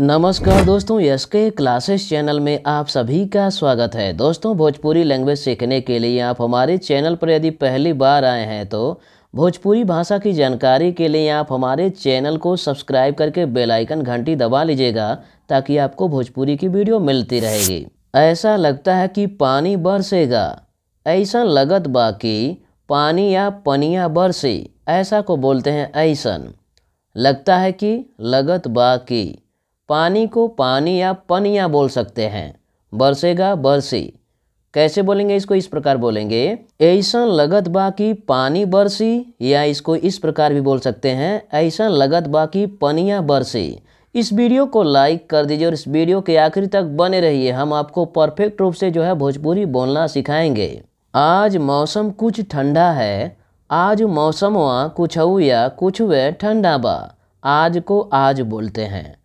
नमस्कार दोस्तों यस के क्लासेस चैनल में आप सभी का स्वागत है दोस्तों भोजपुरी लैंग्वेज सीखने के लिए आप हमारे चैनल पर यदि पहली बार आए हैं तो भोजपुरी भाषा की जानकारी के लिए आप हमारे चैनल को सब्सक्राइब करके बेल आइकन घंटी दबा लीजिएगा ताकि आपको भोजपुरी की वीडियो मिलती रहेगी ऐसा लगता है कि पानी बरसेगा ऐसा लगत बाकी पानी या पनिया बरसे ऐसा को बोलते हैं ऐसा लगता है कि लगत बाकी पानी को पानी या पनिया बोल सकते हैं बरसेगा बरसी कैसे बोलेंगे इसको इस प्रकार बोलेंगे ऐसा लगत बाकी पानी बरसी या इसको इस प्रकार भी बोल सकते हैं ऐसा लगत बाकी पनिया बरसी इस वीडियो को लाइक कर दीजिए और इस वीडियो के आखिर तक बने रहिए हम आपको परफेक्ट रूप से जो है भोजपुरी बोलना सिखाएंगे आज मौसम कुछ ठंडा है आज मौसम वहाँ कुछ या कुछ वे ठंडा बा आज को आज बोलते हैं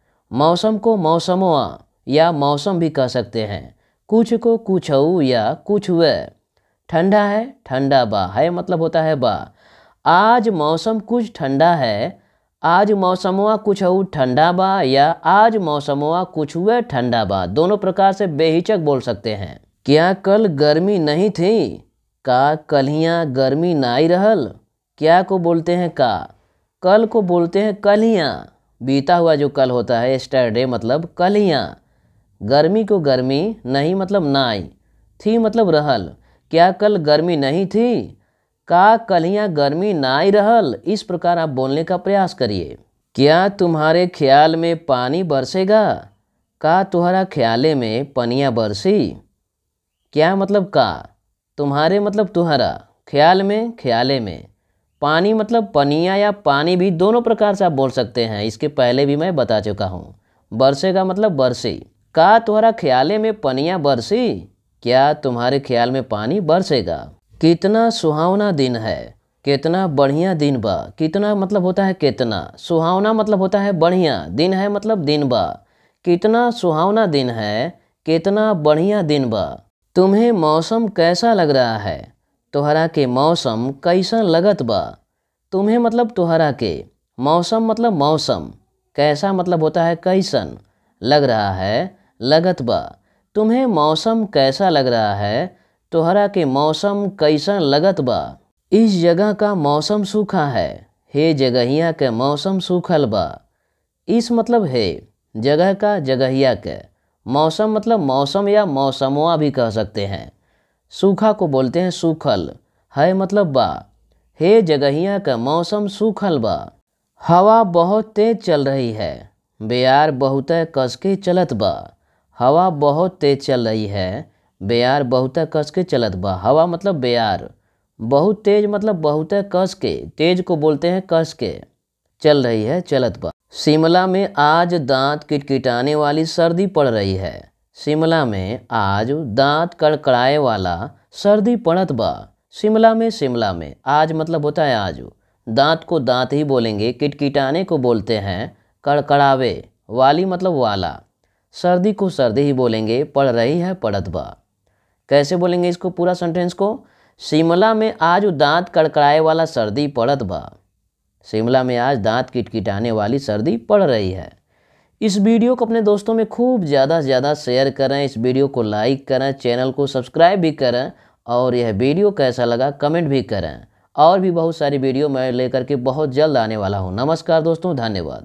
मौसम को मौसमोआ या मौसम भी कह सकते हैं कुछ को कुछ या कुछ हुए ठंडा है ठंडा बा है मतलब होता है बा आज मौसम कुछ ठंडा है आज मौसमवा कुछ हो ठंडा बा या आज मौसमवा कुछ हुए ठंडा बा दोनों प्रकार से बेहिचक बोल सकते हैं क्या कल गर्मी नहीं थी का कलियाँ गर्मी नाई रहल क्या को बोलते हैं का कल को बोलते हैं कलियाँ बीता हुआ जो कल होता है स्टरडे मतलब कल या गर्मी को गर्मी नहीं मतलब ना आई थी मतलब रहल क्या कल गर्मी नहीं थी का कल गर्मी ना आई रहल इस प्रकार आप बोलने का प्रयास करिए क्या तुम्हारे ख्याल में पानी बरसेगा का तुम्हारा ख्याले में पनिया बरसी क्या मतलब का तुम्हारे मतलब तुम्हारा ख्याल में ख्याले में पानी मतलब पनिया या पानी भी दोनों प्रकार से आप बोल सकते हैं इसके पहले भी मैं बता चुका हूँ बरसे का मतलब बरसी का तुम्हारा ख्याले में पनिया बरसी क्या तुम्हारे ख्याल में पानी बरसेगा कितना सुहावना दिन है कितना बढ़िया दिन बा कितना मतलब होता है कितना सुहावना मतलब होता है बढ़िया दिन है मतलब दिन बा कितना सुहावना दिन है कितना बढ़िया दिन बा तुम्हें मौसम कैसा लग रहा है तोहरा के मौसम कैसन लगत बा तुम्हें मतलब तोहरा के मौसम मतलब मौसम कैसा मतलब होता है कैसन लग रहा है लगत बा तुम्हें मौसम कैसा लग रहा है तोहरा के मौसम कैसन लगत बा इस जगह का मौसम सूखा है हे जगहिया के मौसम सूखल बा इस मतलब है जगह का जगहिया के मौसम मतलब मौसम या मौसमवा भी कह सकते हैं सूखा को बोलते हैं सूखल है मतलब बा हे जगहिया का मौसम सूखल बा हवा बहुत तेज चल रही है बेयार बहुत कस के चलत बा हवा बहुत तेज चल रही है बेयार बहुत कस के चलत बा हवा मतलब बेयार बहुत तेज मतलब बहुत कस के तेज को बोलते हैं कस के चल रही है चलत बा शिमला में आज दांत किटकिटाने वाली सर्दी पड़ रही है शिमला में आज दांत कड़कड़ाए वाला सर्दी पड़त बा शिमला में शिमला में आज मतलब होता है आज दांत को दांत ही बोलेंगे किटकिटाने को बोलते हैं कड़कड़ावे वाली मतलब वाला सर्दी को सर्दी ही बोलेंगे पड़ रही है पड़त बा कैसे बोलेंगे इसको पूरा सेंटेंस को शिमला में आज दांत कड़कड़ाए वाला सर्दी पड़त बा शिमला में आज दांत किटकिटाने वाली सर्दी पड़ रही है इस वीडियो को अपने दोस्तों में खूब ज़्यादा से ज़्यादा शेयर करें इस वीडियो को लाइक करें चैनल को सब्सक्राइब भी करें और यह वीडियो कैसा लगा कमेंट भी करें और भी बहुत सारी वीडियो मैं लेकर के बहुत जल्द आने वाला हूँ नमस्कार दोस्तों धन्यवाद